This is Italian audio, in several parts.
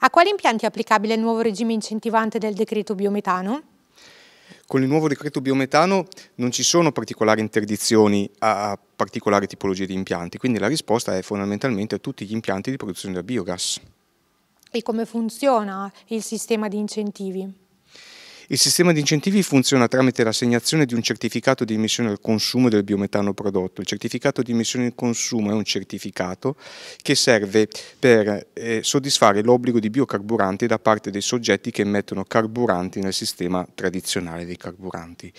A quali impianti è applicabile il nuovo regime incentivante del decreto biometano? Con il nuovo decreto biometano non ci sono particolari interdizioni a particolari tipologie di impianti, quindi la risposta è fondamentalmente a tutti gli impianti di produzione del biogas. E come funziona il sistema di incentivi? Il sistema di incentivi funziona tramite l'assegnazione di un certificato di emissione al consumo del biometano prodotto. Il certificato di emissione al consumo è un certificato che serve per eh, soddisfare l'obbligo di biocarburanti da parte dei soggetti che emettono carburanti nel sistema tradizionale dei carburanti.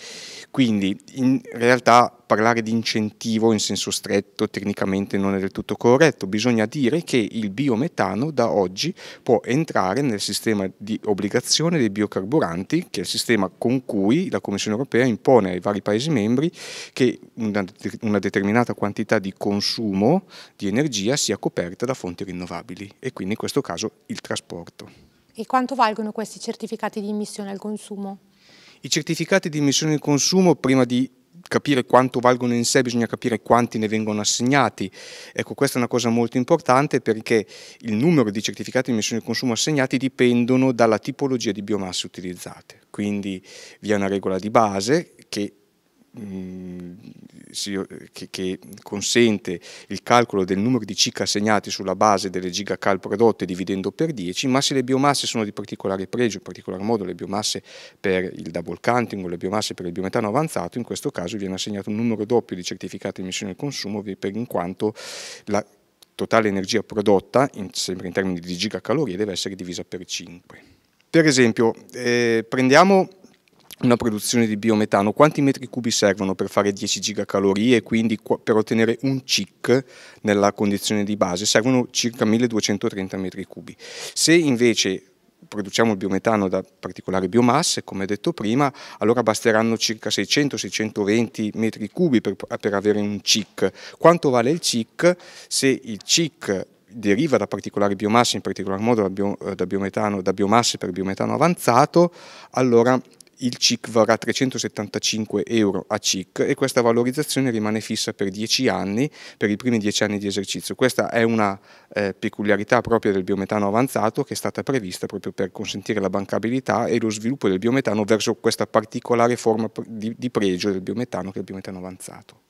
Quindi in realtà parlare di incentivo in senso stretto tecnicamente non è del tutto corretto, bisogna dire che il biometano da oggi può entrare nel sistema di obbligazione dei biocarburanti che che è il sistema con cui la Commissione europea impone ai vari Paesi membri che una, una determinata quantità di consumo di energia sia coperta da fonti rinnovabili e quindi in questo caso il trasporto. E quanto valgono questi certificati di emissione al consumo? I certificati di emissione al consumo, prima di capire quanto valgono in sé bisogna capire quanti ne vengono assegnati. Ecco, questa è una cosa molto importante perché il numero di certificati di emissione di consumo assegnati dipendono dalla tipologia di biomasse utilizzate. Quindi vi è una regola di base che eh, che, consente il calcolo del numero di CIC assegnati sulla base delle gigacal prodotte dividendo per 10, ma se le biomasse sono di particolare pregio, in particolar modo le biomasse per il double counting o le biomasse per il biometano avanzato, in questo caso viene assegnato un numero doppio di certificati di emissione e consumo per in quanto la totale energia prodotta, sempre in termini di gigacalorie, deve essere divisa per 5. Per esempio, eh, prendiamo una produzione di biometano, quanti metri cubi servono per fare 10 gigacalorie e quindi per ottenere un CIC nella condizione di base? Servono circa 1230 metri cubi. Se invece produciamo il biometano da particolari biomasse, come detto prima, allora basteranno circa 600-620 metri cubi per, per avere un CIC. Quanto vale il CIC? Se il CIC deriva da particolari biomasse, in particolar modo da, bio, eh, da, biometano, da biomasse per biometano avanzato, allora il CIC varrà 375 euro a CIC e questa valorizzazione rimane fissa per 10 anni, per i primi 10 anni di esercizio. Questa è una eh, peculiarità propria del biometano avanzato che è stata prevista proprio per consentire la bancabilità e lo sviluppo del biometano verso questa particolare forma di, di pregio del biometano che è il biometano avanzato.